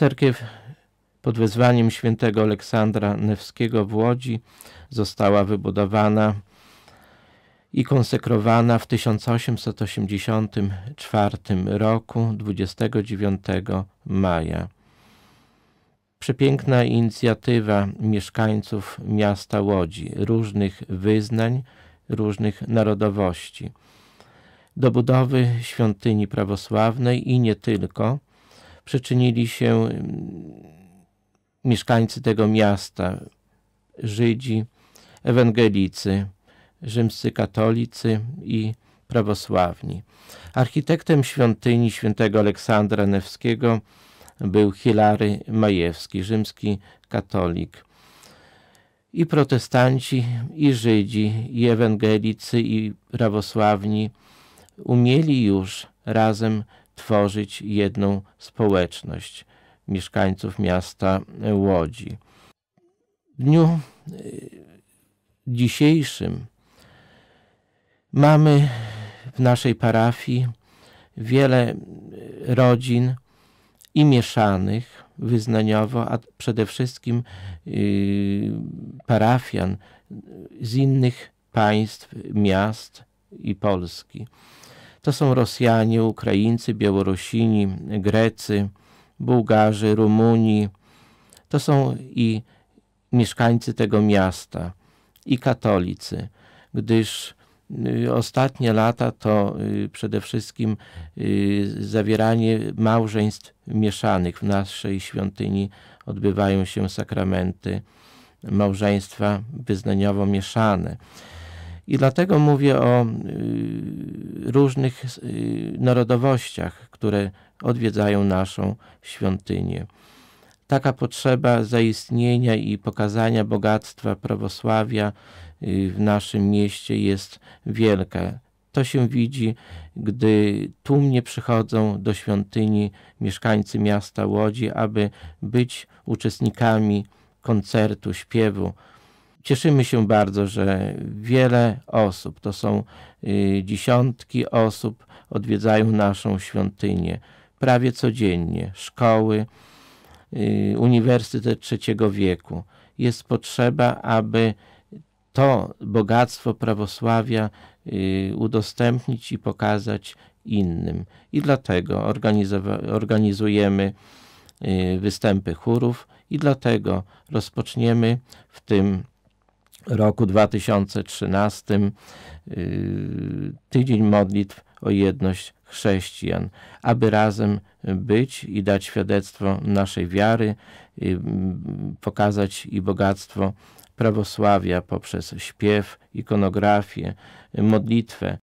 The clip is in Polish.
Cerkiew pod wezwaniem świętego Aleksandra Newskiego w Łodzi została wybudowana i konsekrowana w 1884 roku 29 maja. Przepiękna inicjatywa mieszkańców miasta Łodzi, różnych wyznań, różnych narodowości. Do budowy świątyni prawosławnej i nie tylko – przyczynili się mm, mieszkańcy tego miasta, Żydzi, ewangelicy, rzymscy katolicy i prawosławni. Architektem świątyni świętego Aleksandra Newskiego był Hilary Majewski, rzymski katolik. I protestanci, i Żydzi, i ewangelicy, i prawosławni umieli już razem tworzyć jedną społeczność mieszkańców miasta Łodzi. W dniu y, dzisiejszym mamy w naszej parafii wiele y, rodzin i mieszanych wyznaniowo, a przede wszystkim y, parafian z innych państw, miast i Polski. To są Rosjanie, Ukraińcy, Białorusini, Grecy, Bułgarzy, Rumuni. To są i mieszkańcy tego miasta, i katolicy, gdyż y, ostatnie lata to y, przede wszystkim y, zawieranie małżeństw mieszanych. W naszej świątyni odbywają się sakramenty małżeństwa wyznaniowo mieszane. I dlatego mówię o różnych y, narodowościach, które odwiedzają naszą świątynię. Taka potrzeba zaistnienia i pokazania bogactwa prawosławia y, w naszym mieście jest wielka. To się widzi, gdy tłumnie przychodzą do świątyni mieszkańcy miasta Łodzi, aby być uczestnikami koncertu, śpiewu, Cieszymy się bardzo, że wiele osób, to są y, dziesiątki osób, odwiedzają naszą świątynię prawie codziennie. Szkoły, y, Uniwersytet Trzeciego Wieku. Jest potrzeba, aby to bogactwo prawosławia y, udostępnić i pokazać innym. I dlatego organizujemy występy chórów i dlatego rozpoczniemy w tym roku 2013 y, tydzień modlitw o jedność chrześcijan, aby razem być i dać świadectwo naszej wiary, y, pokazać i bogactwo prawosławia poprzez śpiew, ikonografię, modlitwę,